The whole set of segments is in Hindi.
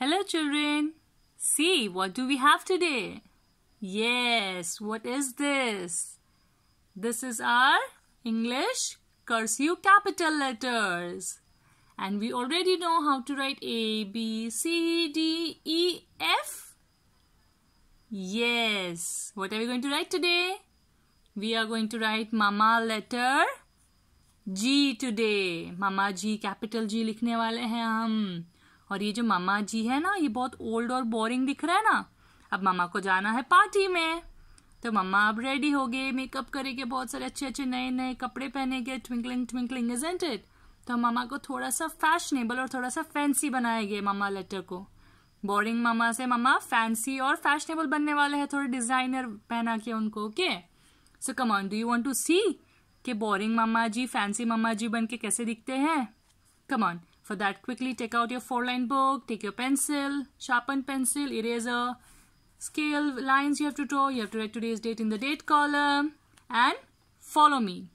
Hello children. See, what do we have today? Yes, what is this? This is our English cursive capital letters. And we already know how to write A, B, C, D, E, F. Yes. What are we going to write today? We are going to write mama letter G today. Mama G, capital G लिखने वाले हैं हम. और ये जो मामा जी है ना ये बहुत ओल्ड और बोरिंग दिख रहा है ना अब मामा को जाना है पार्टी में तो मामा अब रेडी हो गए मेकअप करेंगे बहुत सारे अच्छे अच्छे नए नए कपड़े पहनेंगे twinkling twinkling isn't it तो मामा को थोड़ा सा फैशनेबल और थोड़ा सा फैंसी बनाया मामा लेटर को बोरिंग मामा से मामा फैंसी और फैशनेबल बनने वाले हैं थोड़े डिजाइनर पहना के उनको okay so come on do you want to see कि बोरिंग मामा जी फैंसी मामा जी बन के कैसे दिखते हैं come on For that, quickly take out your four-line book, take your pencil, sharpened pencil, eraser, scale lines you have to draw. You have to write today's date in the date column and follow me.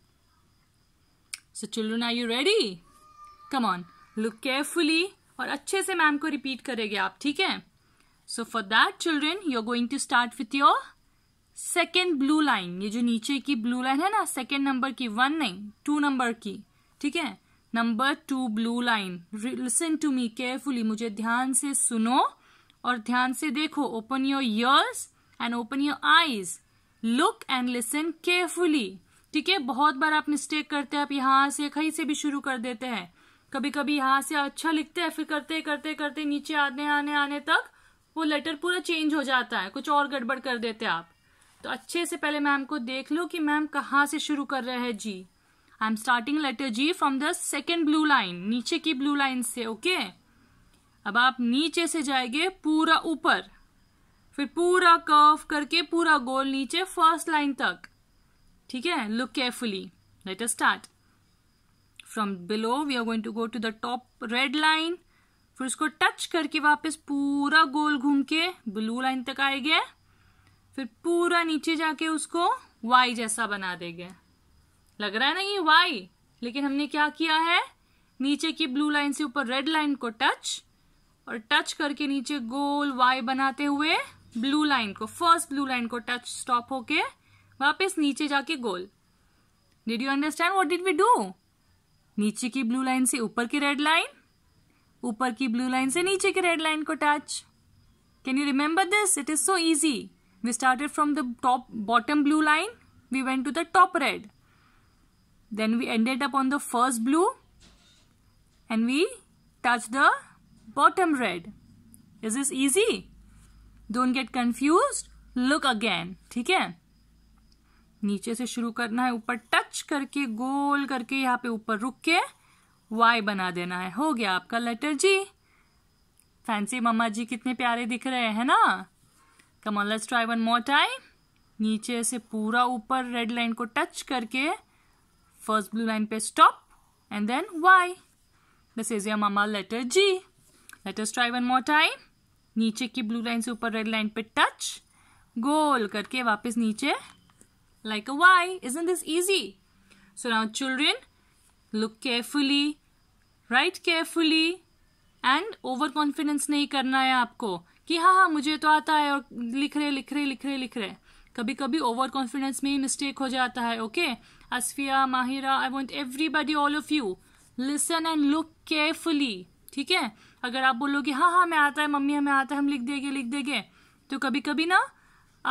So children, are you ready? Come on, look carefully Or अच्छे से मैम को repeat करेंगे आप ठीक है So for that, children, you are going to start with your second blue line. ये जो नीचे की blue line है ना second number की one नहीं two number की ठीक है number two blue line listen to me carefully मुझे ध्यान से सुनो और ध्यान से देखो open your ears and open your eyes look and listen carefully ठीक है बहुत बार आप मिस्टेक करते हैं आप यहां से कहीं से भी शुरू कर देते हैं कभी कभी यहां से अच्छा लिखते हैं फिर करते करते करते नीचे आने आने आने तक वो लेटर पूरा चेंज हो जाता है कुछ और गड़बड़ कर देते हैं आप तो अच्छे से पहले मैम को देख लो कि मैम कहाँ से शुरू कर रहे हैं G I am starting letter G from the second blue line नीचे की ब्लू लाइन से ओके okay? अब आप नीचे से जाएंगे पूरा ऊपर फिर पूरा कर्व करके पूरा गोल नीचे फर्स्ट लाइन तक ठीक है look carefully let us start from below we are going to go to the top red line फिर उसको टच करके वापस पूरा गोल घूम के ब्लू लाइन तक आएंगे फिर पूरा नीचे जाके उसको वाई जैसा बना देंगे लग रहा है ना ये वाई लेकिन हमने क्या किया है नीचे की ब्लू लाइन से ऊपर रेड लाइन को टच और टच करके नीचे गोल वाई बनाते हुए ब्लू लाइन को फर्स्ट ब्लू लाइन को टच स्टॉप होके वापस नीचे जाके गोल did you understand what did we do नीचे की ब्लू लाइन से ऊपर की रेड लाइन ऊपर की ब्लू लाइन से नीचे की रेड लाइन को touch can you remember this it is so easy we started from the top bottom blue line we went to the top red then we ended up on the first blue and we touch the bottom red is this easy don't get confused look again ठीक है नीचे से शुरू करना है ऊपर टच करके गोल करके यहाँ पे ऊपर रुक के वाई बना देना है हो गया आपका लेटर जी फैंसी मम्मा जी कितने प्यारे दिख रहे हैं ना कमल ट्राई वन मोर आई नीचे से पूरा ऊपर रेड लाइन को टच करके फर्स्ट ब्लू लाइन पे stop and then Y this is your mama letter G letters try one more time नीचे की ब्लू लाइन से ऊपर रेड लाइन पे टच गोल करके वापस नीचे like like a Y. This easy so now children look carefully write carefully and over confidence नहीं करना है आपको कि हाँ हाँ मुझे तो आता है और लिख रहे लिख रहे लिख रहे लिख रहे कभी कभी ओवर कॉन्फिडेंस में ही मिस्टेक हो जाता है okay Asfiya Mahira I want everybody all of you listen and look carefully ठीक है अगर आप बोलोगे हाँ हाँ मैं आता है मम्मी हमें आता है हम लिख देंगे लिख देंगे तो कभी कभी ना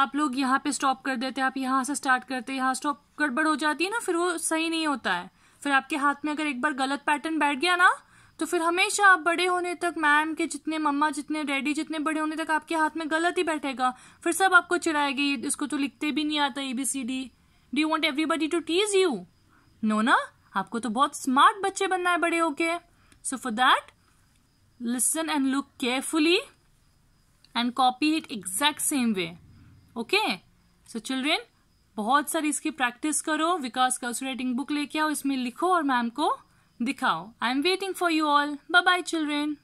आप लोग यहाँ पे स्टॉप कर देते हैं आप यहाँ से स्टार्ट करते हैं यहाँ स्टॉप गड़बड़ हो जाती है ना फिर वो सही नहीं होता है फिर आपके हाथ में अगर एक बार गलत पैटर्न बैठ गया ना तो फिर हमेशा आप बड़े होने तक मैम के जितने मम्मा जितने डैडी जितने बड़े होने तक आपके हाथ में गलत ही बैठेगा फिर सब आपको चिड़ाएगी इसको तो लिखते भी नहीं आता A B C D do want everybody to tease you know ना आपको तो बहुत स्मार्ट बच्चे बनना है बड़े होके so for that listen and look carefully and copy it exact same way okay so children बहुत सारी इसकी प्रैक्टिस करो विकास का राइटिंग बुक लेके आओ इसमें लिखो और मैम को the cow. I'm waiting for you all. Bye bye, children.